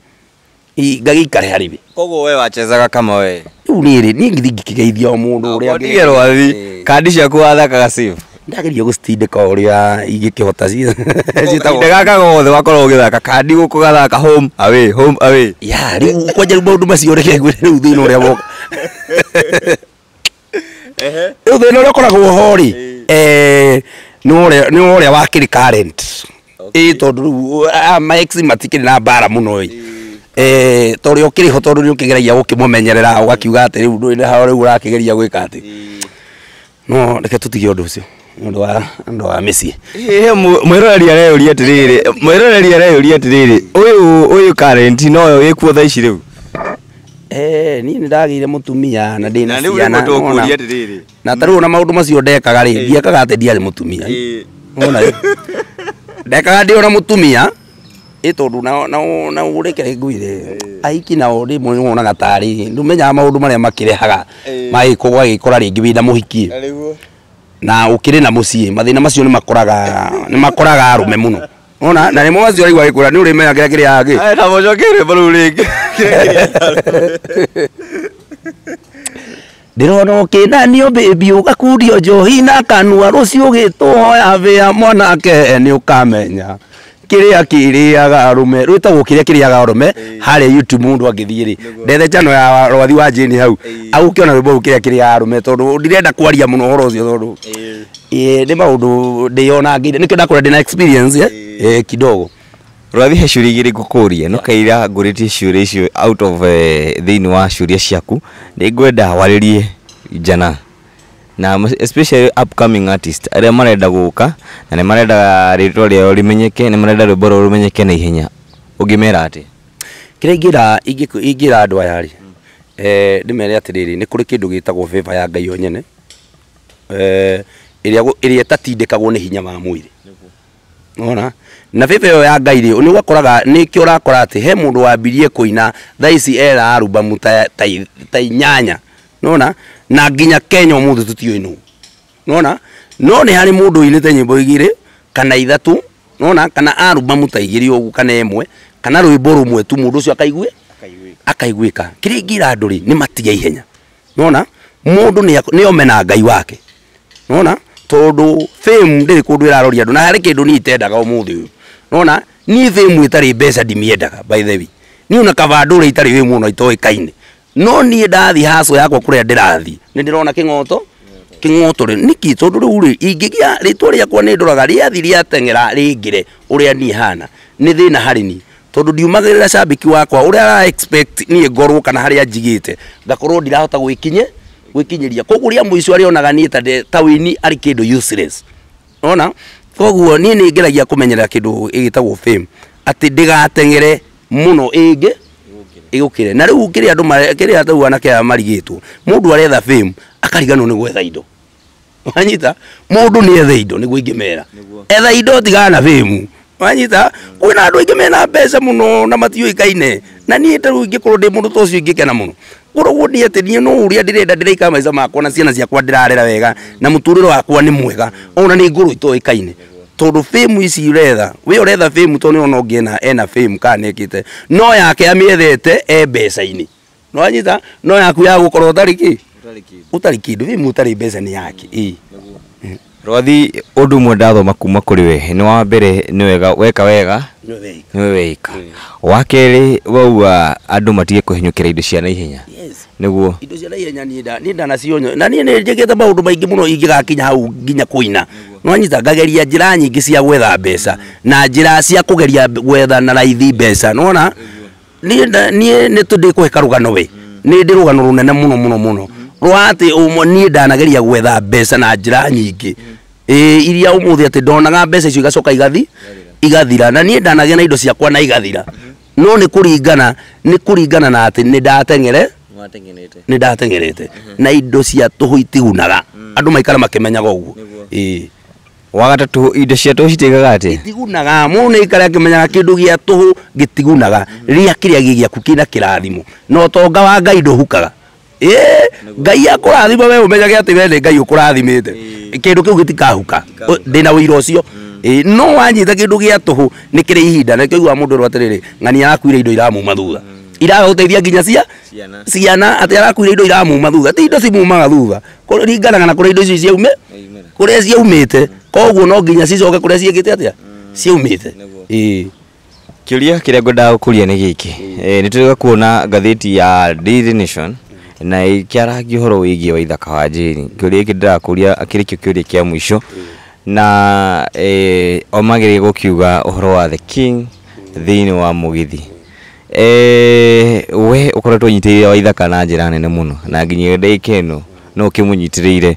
ngagikare hari we koguo we wachezaga kama we riu niri ni ngithi ngikigeithia o mundu uria ndige rwathi kandi ciaku wathakaga save ndageria gustindika uria igikihota citindaga kagothe wakorwo ugithaka kandi guku home away home away ya riu kwanja riu maundu macio reke ngwire riu thina uria woka riu thina uria ukoragwo ho ri ni uria wa kiri current ä tondå rä u na mbara må no ä tondå å kä rä ho tondå nä å kä geragia gå kä må menyerera å gakiuga atä rä u ndå ha rä u å rakä geria gwä ka atä mm. no reke tå tige å ndå å cio ndu wa ndu wa Messi hehe mwiroreri areyuria atiriri mwiroreri areyuria rä uyu uyu current no tha ici rä u eh ni må tumia na na ciana na taru eh. na ndå eh. macio ndekaga rä ndiekaga ati ndiarä må ona ndekaga ndi ona mutumia ä tondå na å rä kere nguire aiki nao rä mwe wonaga tarä ndå menyaga maå ndå marä a makä rehaga magä kogagä kora rä ngä wä na må hiki na å kä rä na må ciä mathä na macio nä makoraga arå me må no ona na nä mwaci wa igwa gä kå ra nä å rä menya kä rä a kä rä agä na må cokie rwä mbo u rä ngä ndä rona å kä nanio mbämbi å gakundio njohi na kanua rå cio gä tå hoya bä a mwanake nä å kamenya kä rä a kä rä aga rå me rwä tagwo kä rä a kä rä aga rå me harä youtube må ndå angä thiä rä ndethecano ya rwathi wa jini hau agå kä ona rwä mbo rå kä rä a kä rä aga rå me tondå ndirenda kwaria må no horo å cio tondå nä maå ndå ndä ona ngä nä kä ndakå ra ndä na experience eh? e, kidogo rathihe ciuria igä rä ngå kå ria no kaira ngå rä tie ciuria icio out of eh, thä inä wa ciuria ciaku nä ngwenda warä rie njana na especially upcoming artist arĩa marenda gũka na nĩ marenda rĩtwa rĩao rĩmenyeke nĩ marenda rwĩmbo rũu rũmenyeke na ihenya ũngĩmera atĩ kĩrĩa ingĩra ingĩra andũ aya rĩ eh ndĩmere atĩrĩrĩ nĩ kũrĩ kĩndũ gĩtagwo favor ya Ngai o nyene eh ĩrĩa ĩrĩa ĩtatindĩkagwo nĩ hinya wa mwĩrĩ wona na bebe yo ya ngai rä nä ũgakoraga nä kä å rakora atä he må ndå wambirie kå ina thaa era arumbamu ta, ta, ta inyanya nona na nginya kenya å må thä tå tiå nå nona no nä harä må ndå inä te nyä mbo kana ithatu nona kana arumbamu ta igä rä å kana ä kana rwä mbo rå mwe tu må ndå å cio akaigue akaiguä ka kä rä ngä andå rä nä matiga ihenya nona må ndå nä omena ngai wake nona tondå ndä rä kå ndå ä raroria andå na harä kä ndå nä itendaga å må thä å yå nona ni thä mwe tarä mbeca ndimiendaga by the way ni una kavandå rä itarä wä muno itoä kaine no niä ndathi haco yakwa kå rä a ndä rathi nä ndä rona kä ngoto kä ngoto rä niki tondå rä u rä ingä gia rä two rä akwa nä ndoraga rä athi rä ateng'era rä ngä re å rä a hana nä thä na harä ni tondå ndiumagä rä ra cambä wakwa å rä a niä ngorwo kana harä a njigä te ngakorwo ndirahota gwä kinye gwä kinyä ria koguo rä a må ico arä onaga ta wini arä kä ndå ona koguo niä nä ngeragia kå menyerera kä ndå ä gä tagwo atä ndä gateng'ere må no ä ngä ä gå kä re na rä u kä rä andå kä a tau anake aya marigä two må ndå aretha akariganwo nä gwetha indo wanyita må ndå nä etha indo nä guo ingä mera etha indo tigana bämu wanyita kwä na andå aingä mena mbeca må no na matiå ä kaine na niä tarä u ingä korwo ndä må ndå ta å cio ingä kena må no kå guo ndä atä niä no uria rä a ndä renda ndä raika maica makwa na ciana ciakwa ndä rarera wega na må tå rä re wakwa nä mwega ona ni ngå rå itoä kaine tondå fame ici uretha wä uretha fame to nä ona ngä ena fame kana nä äkä te no yake amä e mbeca-inä no anyita no yaku ya gå korwo åtarä kä åtarä kä ndå fame åtarä mbeca nä yake ä rwathi å mwe ndathoma kuma kå we nä wa mbere ni wega weka wega weika wa kerä wauga andå matige kå henyå kä ra indo cia naihenya nä guo indo cia naihenya nä ndanacionyo na niä nä njä gä te maå ndå maingä må no ingä gakinya hau nginya kå ina nwanyita ngageria njä ra nyingä cia gwetha mbeca na njä ra cia kå geria gwetha na raithi mbeca nona niä ni tå ndä kå heka rå gano we mm. ni ndä rå gano rå nene må no må no må no mm. rwa atä niä ndanageria gwetha mbeca na njä ra nyingä mm. iria å må thä atä ndonaga mbeca icio igacoka igathi igathira na nie ndanagia na indo ciakwa na igathira no ni kuringana ni kuringana na ati ni ndatengere ni ndatengerete na indo cia tå hå itigunaga mm. andå maikara makämenyaga å wagata tu indo cia tå hå citigaga atä itigunaga må nä ikare akä menyaga kä ndå gä a tå hå gä tigunaga mm-hmm. rä tonga wa ngai ndå hukaga ngai akå rathima we å menyage we ni ngai ukurathimite kindu kiu gitikahuka ndina ndå ucio no wanyita kä ndå gä a tå ihinda na kiguwa mundu rwatiriri ng'ani arakuire indo iramu iramuma thutha uteithia mm. nginya cia ciana ati arakuire indo iramu thutha ti indo cimumaga thutha ringanaga na kå indo icio ciaume kå rä a ciaumä te mm. koguo no nginya cicoke kå rä a ciägä te atä a mm. ciaumä te ä kiuria kiria ngwendaga gukuria ni giki ni turiga kuona ngatheti ya Daily Nation na ikiarangia horo wigie wa ithaka wa njiri kiuria giki ndirakuria akiri kio kiuria kia mwisho na eh, omagire gukiuga uhoro wa the king thini wa mugithi eh, we ukoretwo nyitĩrĩire wa ithaka na njira nene muno na nginya ndaika ĩno no kimunyitirire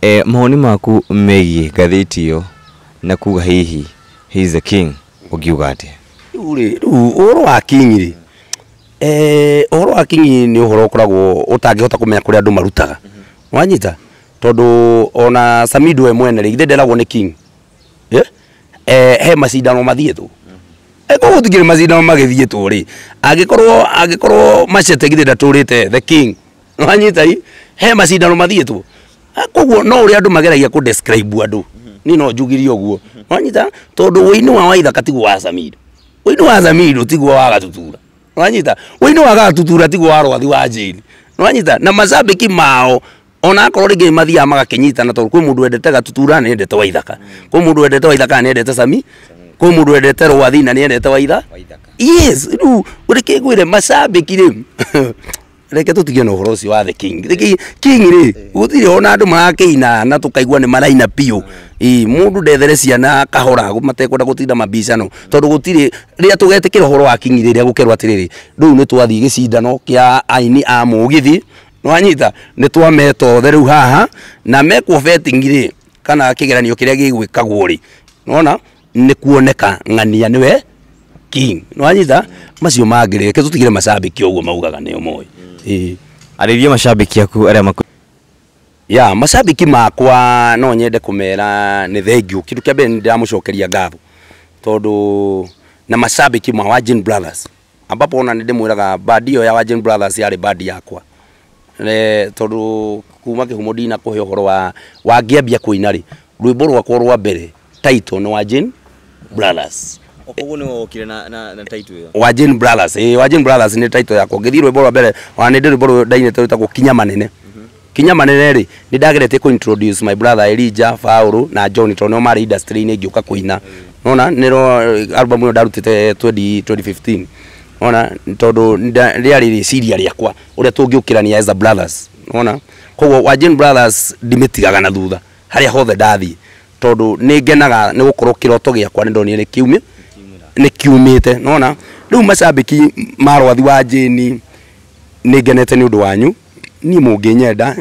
eh, mawoni maku megiĩ ngathĩti yo na kuga hihi he is the king ugiuga ati uri uhoro wa king ri eh, uhoro wa king ni uhoro ukoragwo utangihota kumenya kuri andu marutaga wanyita mm -hmm tondu ona Samidu we mwene rigithe nderagwo ni king eh eh he macindano mathietwo ekoguo tigire macindano magithietwo ri angikorwo angikorwo macete githe ndaturite the king wanyita i he macindano mathietwo akugwo no uri andu mageragia ku describe andu ni no njugirie uguo wanyita tondu wini wa waitha katigu wa samido wini wa Samidu tiguo wa gatutura wanyita wini wa gatutura tiguo wa rwathi wa njiri wanyita na mazabiki mao ona akorwo rä ngä mathiaga magakänyitana tondå kwä må ndå endete gatutura nä endete wa ithaka kwä må ndå endete wa ithaka nä endete cami kwä må ndå endete rwathi na nä endete wa itha yes rä u rä kä ngwä re macambä ki rä reke tå tigie na å horo å cio wa the king the king rä gå tirä ona andå ina na tå kaigua nä maraina piå må ndå ndethere ciana kahora matekwenda gå tinda mabicano tondå gå tirä rä a tå getä kä ra å horo wa king rä rä a gå kerwo atä rä rä rä u nä twathiä gä cindano kä a aini a må gä thiä nwanyita nä twameta othe rä u haha na mekwo rä kana kä geranio kä rä a gä gwä kagwo rä nona nä kuoneka ng'ania nä we king nwanyita macio mangä rä ke tutigire tigire macambä ki maugaga nä o ee arä rie macambä ki aku arä a ya macambä ki makwa no nyende kumera ni nä thengiå kä ndå kä ambere nä ndä na macambä ki ma wajin brothers ambapo ona ndimwiraga badio ya wajin brothers yarä badi yakwa ne tondu kuma kihumo ndina kuhe uhoro wa wangiambia kuina ri rwimbo rwakwa rwa mbere title ni wa Jane Brothers koguo nä wokire na, na, na title yo wajin brothers ä wajin brothers nä title yakwa ngä thiä rwä rwa mbere ona nä ndä rwä mbo rwdainäte rwä tagwo kinya manene mhm. kinya manene rä nä ndageretie kå introduce my brother elija faulu na john tondå nä o industry ni ngiuka å ina mm. nona nä eh, album yo ndarutite 2015 ona tondu riari riciria riakwa uria tungiukirania as a brothers ona koguo wajin brothers ndimitigaga na thutha haria hothe ndathi tondu ni ngenaga ni gukorwo kiroto giakwa ni ndonire ni kiumi ni kiumite nona riu macambiki marwathi wa jini ni ngenete ni undu wanyu ni munginyenda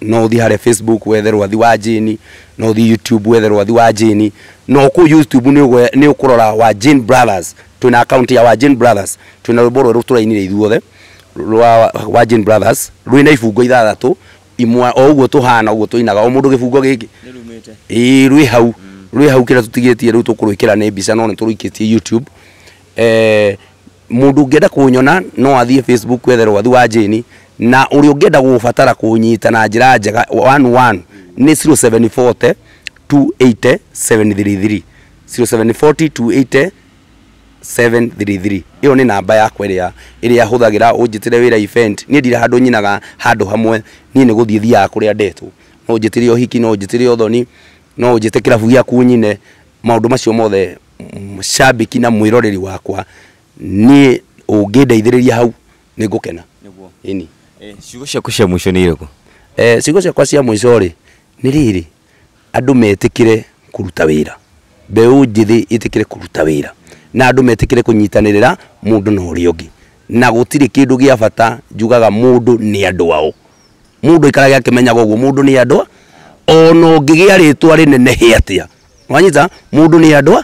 no uthi harä facebook wethe rwathi wa jini no the youtube whether wa wa jane no ku youtube ni ni ukurora wa jane brothers to na account ya wa jane brothers to twina rwimbo rweru ini ithuothe wa wa jane brothers ru ina ifugo ithathatu imwa o uguo tuhana uguo tuinaga o mundu gibungo giki i ru hau ru hau kira tutigetie ru tukurwikira ni bisa no ni turwikitie youtube eh mundu ngienda kunyona no athie facebook whether wa wa jane na uri ungienda gubatara kunyita na njira njega 11 ni 0740 280 733 0740 280 733 iyo ni namba yakwa iria iria huthagira unjitire wira event ni ndira handu nyinaga handu hamwe ni ni guthii thiaga kuria ndetwo no yo hiki no yo thoni no njite kirabu giaku kunyine maundu macio mothe shabiki na mwiroreri wakwa nie ungindeithiriria hau ni ningukena ini Eh, ciugo ciaku cia mwico nä irä eh, ciugo ciakwa cia mwico rä nä rä rä andå metĩkĩre kũruta wĩra mbeũ njĩthĩ ĩtĩkĩre kũruta wĩra na andũ metĩkĩre kũnyitanĩrĩra mũndũ na ũrĩa ũngĩ na gũtirĩ kĩndũ gĩa bata njugaga mũndũ nĩ andũ ao mũndũ aikarage akĩmenyaga ũguo mũndũ nĩ andũ ona ũngĩgĩa rĩtwa rĩnenehe atĩa wanyita mũndũ nĩ andũ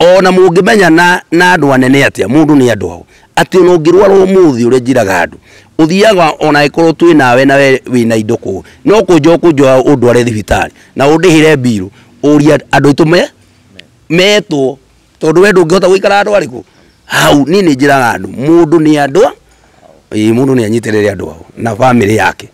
ona mũngĩmenya na, na andũ anene atĩa mũndũ nĩ andũ ao ati ona ũngĩrwara ũmũthĩ ũrĩa njĩraga andũ uthiaga ona ikorwo twi nawe nawe na indo kuu no kunja ukunja undware thibitari na undihire mbiru uria andu aitu me metwo tondu we ndungihota guikara andu ariku hau ni ni njiraga andu mundu ni andu ii mundu ni anyitirire andu ao na family yake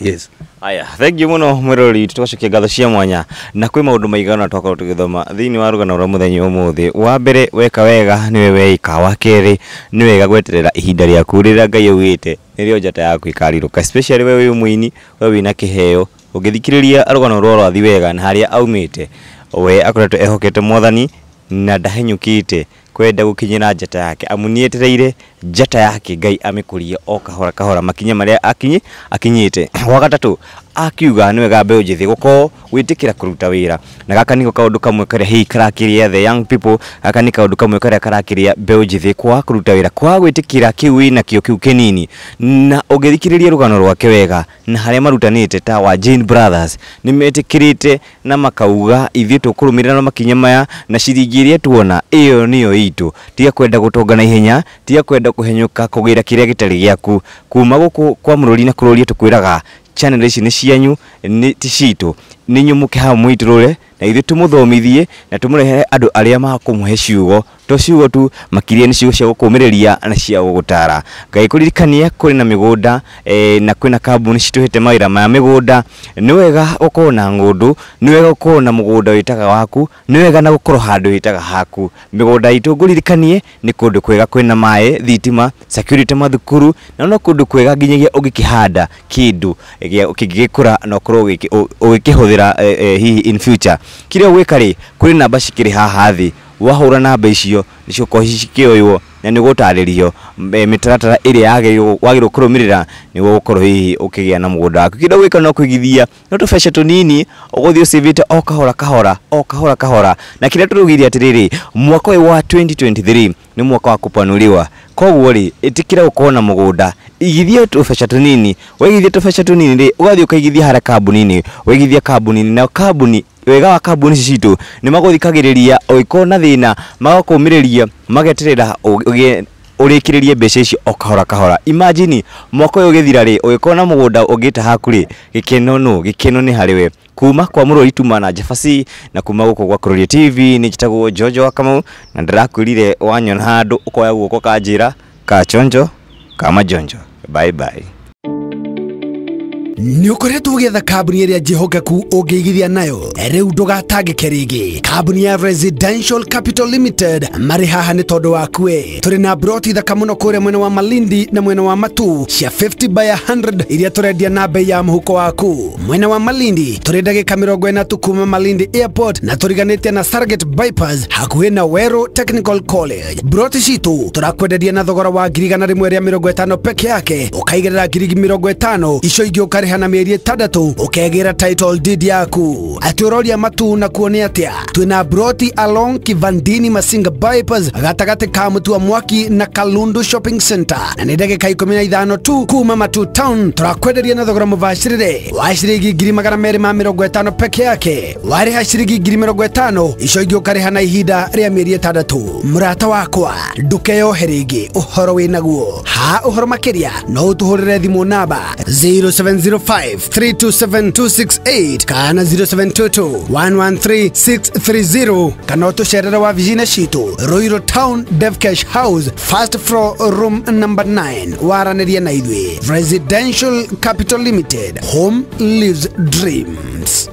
yes Aya, thank you muno mwirori tugacokia ngatho cia mwanya na kwä maå ndå maigana twakorwo tå gä thoma thä wa rå gano rwa må thenya wa mbere weka wega nä we weika wa kerä nä wega gweterera ihinda rĩaku rä rä ngai augä nä njata yaku ä karirå ka we wä må ini we wä na kä heo å ngä thikä rä ria rå rwa rwathi wega na harä a aumä te we akoretwo ehokete mwathani na ndahenyå kä te kwenda gå kinyä ra njata yake amu nä etereire njata yake ngai amä kå rie o kahora kahora makinya marä a akinyi akinyä te akiuga nä wega mbeå njä thä gå korwo gwä tä kä ra kå ruta wä ra na gaka nä kaå ndå kamwe karä a hihi karakä rä a the young people gaka nä kaå ndå kamwe karä a karakä rä a mbeå njä thä kwa kå ruta wä ra kwa gwä tä kä ra kä u wä na kä o kä u kä nini na å ngä thikä rä ria rå gano rwake wega na harä a marutanä te ta wa Jane Brothers nä metä kä rä te na makauga ithuä tå kå rå mä rä ra na makinya maya na ciringi ä rä a tuona ä yo nä yo itå tiga kwenda gå tonga na ihenya tiga kwenda kå henyå ka kå gä ra kä rä a gä tarä gä aku kuma gå kå kwa må rå ri na kå rå ria tå kwä raga kya generation ne shiyanyu ne tishito nä nyå må ke na ithu tumuthomithie na tumurehe må aria andå arä ciugo to ciugo tu makirie ni ciugo cia gå na cia gå gå tara ngai kå ririkanie na migunda e, na kwä na kambuni citå hä te mawä maya mä gå wega å korwo na ngå ndå wega å korwo na må gå waku ni wega na gå handu witaga haku migunda gå nda itå ngå kwega kwä na thitima security mathukuru na no kundu kwega nginyagia å kindu kä handa kä ndå kä na å korwo kũhũthĩra eh, eh, hihi in future kĩrĩa ũgwĩka rĩ kũrĩ namba cikĩrĩ haha thĩ wahũra namba icio nĩcigũkorwo cikĩoywo na nĩ gũtarĩrio eh, mĩtaratara ĩrĩa wagĩrĩirwo kũrũmĩrĩra nĩguo gũkorwo hihi ũkĩgĩa na mũgũnda waku kĩrĩa gwĩka no kũigithia no tũbeca tũnini ũgũthiĩ ũcivĩte o kahora kahora o kahora kahora na kĩrĩa tũraugire atĩrĩrĩ mwaka ũyũ wa 2023 nä mwaka wa kupanuliwa koguo rä ä kira gå korwo na må gå nda igithie tå tunini waigithia tå tunini rä å ukaigithia harä kambuni-inä waigithia kambuni na kambuni wega wa kambuni ici citå nä magå thikagä rä ria å na thä na magakå mä rä ria mageterera urikiririe mbeca icio okahora kahora kahora imagine moko uyu githira ri ugikona mugunda ungita haku ri gikeno no gikeno ni we kuma kwa muro tuma na jafasi na kuma guko kwa kuroria tv ni njitagwo jojo kamau na ndirakwirire wanyona handu ukoya guoko kanjira ka chonjo kama jonjo bye bye nä å koretwo å gäetha kambuni ä rä a njähokeku å ngä igithia nayo rä u ndågatangäke rä gä kambuni ya residential capital limited marä haha nä tondå wakue tå rä na broti thaka må no kå rä mwena wa malindi na mwena wa matu cia 50 by 100 iria tå rendia na mbei ya må huko waku mwena wa malindi tå rä ndagä ka mä rongo ä malindi airport na tå riganä tie na sarget bypass hakuhä na wero technical college broti citå tå rakwenderia na thogora wa ngirigana igana rä mwe rä a mä rongo ä tano peke yake å kaigä rä ra ngirigi mä rongo ä tano icio ingä å karä kũrĩha na mĩeri ĩtandatũ ũkegĩra title deed yaku atĩũroria matu na kuone atĩa twĩna broti along kivandini masinga bypass gatagatĩ ka mũtu mwaki na kalundu shopping center na nĩ ndagĩka ikũmi na ithano tu kuma matu town tũrakwenderia na thogora mũbacĩrĩre wa ciringi ngiri magana merĩ ma mĩrongo ĩtano peke yake warĩha ciringi ngiri mĩrongo ĩtano icio ingĩ ũkarĩha na ihinda rĩa mĩeri ĩtandatũ mũrata wakwa ndũkeyohe rĩngĩ ũhoro naguo ha ũhoro makĩria no ũtũhũrĩre thimũ namba 070 07232726 kana 0722113630 kana utusherera wa vijina shitu roiro town devcash house first floor room number 9 waraniria na ithwe residential capital limited home lives dreams